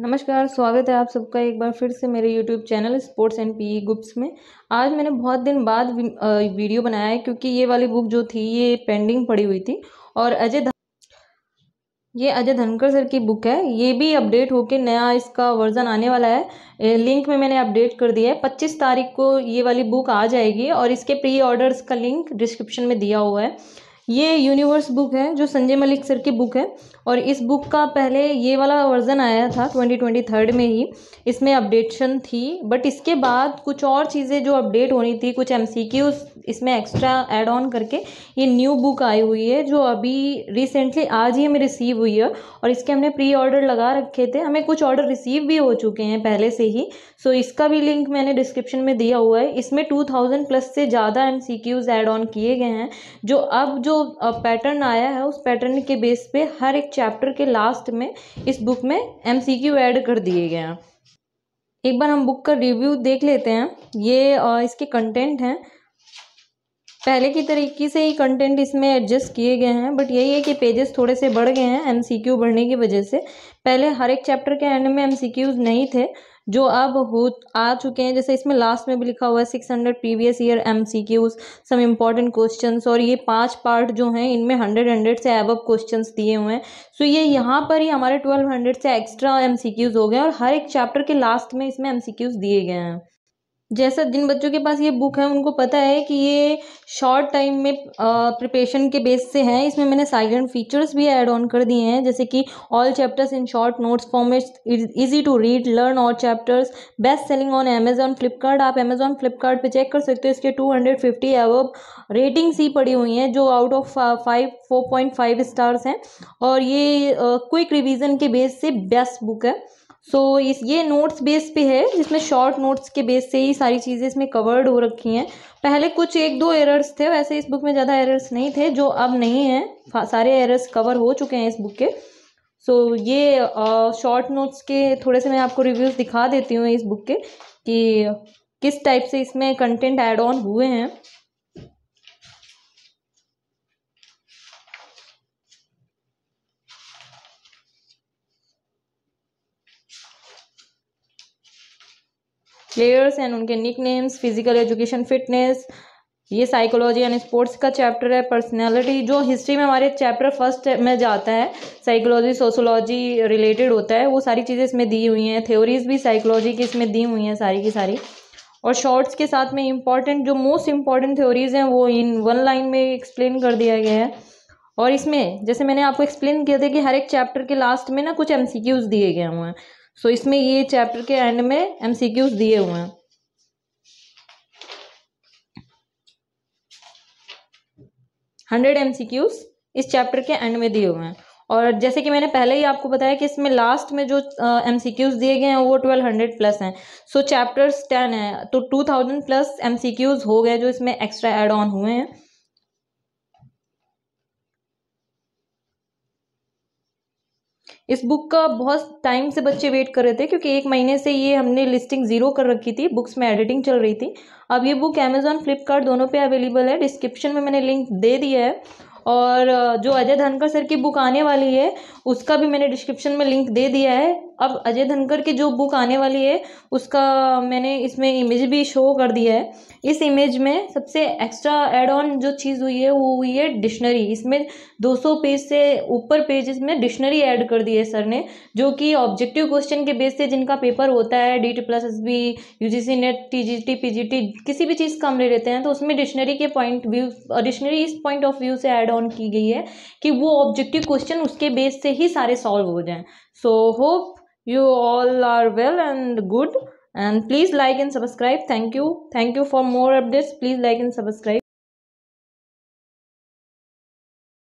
नमस्कार स्वागत है आप सबका एक बार फिर से मेरे YouTube चैनल स्पोर्ट्स एंड ई गुप्स में आज मैंने बहुत दिन बाद वीडियो बनाया है क्योंकि ये वाली बुक जो थी ये पेंडिंग पड़ी हुई थी और अजय ये अजय धनकर सर की बुक है ये भी अपडेट होके नया इसका वर्जन आने वाला है लिंक में मैंने अपडेट कर दिया है पच्चीस तारीख को ये वाली बुक आ जाएगी और इसके प्री ऑर्डर्स का लिंक डिस्क्रिप्शन में दिया हुआ है ये यूनिवर्स बुक है जो संजय मलिक सर की बुक है और इस बुक का पहले ये वाला वर्जन आया था ट्वेंटी ट्वेंटी थर्ड में ही इसमें अपडेशन थी बट इसके बाद कुछ और चीज़ें जो अपडेट होनी थी कुछ एम सी क्यूज इसमें एक्स्ट्रा एड ऑन करके ये न्यू बुक आई हुई है जो अभी रिसेंटली आज ही हमें रिसीव हुई है और इसके हमने प्री ऑर्डर लगा रखे थे हमें कुछ ऑर्डर रिसीव भी हो चुके हैं पहले से ही सो so, इसका भी लिंक मैंने डिस्क्रिप्शन में दिया हुआ है इसमें टू थाउजेंड प्लस से ज़्यादा MCQs add on किए गए हैं जो अब जो जो पैटर्न आया है उस पैटर्न के बेस पे हर एक चैप्टर के लास्ट में इस बुक में एमसीक्यू ऐड कर दिए गए हैं एक बार हम बुक का रिव्यू देख लेते हैं ये इसके कंटेंट हैं पहले की तरीके से ही कंटेंट इसमें एडजस्ट किए गए हैं बट यही है कि पेजेस थोड़े से बढ़ गए हैं एमसीक्यू बढ़ने की वजह से पहले हर एक चैप्टर के एंड में एमसीक्यूज नहीं थे जो अब हो आ चुके हैं जैसे इसमें लास्ट में भी लिखा हुआ है six hundred previous year MCQs some important question और ये पांच पार्ट जो हैं इनमें हंड्रेड हंड्रेड से एव क्वेश्चन दिए हुए हैं सो ये यहाँ पर ही हमारे ट्वेल्व हंड्रेड से एक्स्ट्रा एम सी क्यूज हो गए हैं और हर एक चैप्टर के लास्ट में इसमें एम सी क्यूज दिए गए हैं जैसा जिन बच्चों के पास ये बुक है उनको पता है कि ये शॉर्ट टाइम में प्रिपरेशन के बेस से है इसमें मैंने साइलेंट फीचर्स भी ऐड ऑन कर दिए हैं जैसे कि all chapters in short notes form easy to read learn all chapters best selling on Amazon Flipkart आप अमेजॉन फ्लिपकार्ट चेक कर सकते हो इसके टू हंड्रेड फिफ्टी रेटिंग्स ही पड़ी हुई हैं जो out of five four point five stars हैं और ये क्विक uh, रिविज़न के बेस से बेस्ट बुक है सो so, इस ये नोट्स बेस पे है जिसमें शॉर्ट नोट्स के बेस से ही सारी चीज़ें इसमें कवर्ड हो रखी हैं पहले कुछ एक दो एरर्स थे वैसे इस बुक में ज़्यादा एरर्स नहीं थे जो अब नहीं हैं सारे एरर्स कवर हो चुके हैं इस बुक के सो so, ये शॉर्ट नोट्स के थोड़े से मैं आपको रिव्यूज़ दिखा देती हूँ इस बुक के कि किस टाइप से इसमें कंटेंट एड ऑन हुए हैं प्लेयर्स एंड उनके nick names physical education fitness ये साइकोलॉजी एंड स्पोर्ट्स का चैप्टर है पर्सनैलिटी जो हिस्ट्री में हमारे चैप्टर फर्स्ट में जाता है साइकोलॉजी सोशोलॉजी रिलेटेड होता है वो सारी चीज़ें इसमें दी हुई हैं थ्योरीज भी साइकोलॉजी की इसमें दी हुई हैं सारी की सारी और शॉर्ट्स के साथ में इम्पॉर्टेंट जो मोस्ट इम्पॉर्टेंट थ्योरीज हैं वो इन वन लाइन में एक्सप्लेन कर दिया गया है और इसमें जैसे मैंने आपको एक्सप्लेन किया था कि हर एक चैप्टर के लास्ट में ना कुछ एम दिए गए हुए हैं सो so, इसमें ये चैप्टर के एंड में एमसीक्यूज दिए हुए हैं हंड्रेड एमसीक्यूज इस चैप्टर के एंड में दिए हुए हैं और जैसे कि मैंने पहले ही आपको बताया कि इसमें लास्ट में जो एम दिए गए हैं वो ट्वेल्व हंड्रेड प्लस हैं सो चैप्टर्स टेन है तो टू थाउजेंड प्लस एम हो गए जो इसमें एक्स्ट्रा एड ऑन हुए हैं इस बुक का बहुत टाइम से बच्चे वेट कर रहे थे क्योंकि एक महीने से ये हमने लिस्टिंग ज़ीरो कर रखी थी बुक्स में एडिटिंग चल रही थी अब ये बुक अमेज़ॉन फ्लिपकार्ट दोनों पे अवेलेबल है डिस्क्रिप्शन में मैंने लिंक दे दिया है और जो अजय धनकर सर की बुक आने वाली है उसका भी मैंने डिस्क्रिप्शन में लिंक दे दिया है अब अजय धनकर की जो बुक आने वाली है उसका मैंने इसमें इमेज भी शो कर दिया है इस इमेज में सबसे एक्स्ट्रा एड ऑन जो चीज़ हुई है वो हुई है डिक्शनरी इसमें 200 पेज से ऊपर पेजेस में डिक्शनरी ऐड कर दी है सर ने जो कि ऑब्जेक्टिव क्वेश्चन के बेस से जिनका पेपर होता है D T plus S B U G C NET T G T P G T किसी भी चीज़ का हम ले लेते हैं तो उसमें डिक्शनरी के पॉइंट व्यू डिक्शनरी इस पॉइंट ऑफ व्यू से ऐड ऑन की गई है कि वो ऑब्जेक्टिव क्वेश्चन उसके बेस से ही सारे सॉल्व हो जाएँ so hope you all are well and good and please like and subscribe thank you thank you for more updates please like and subscribe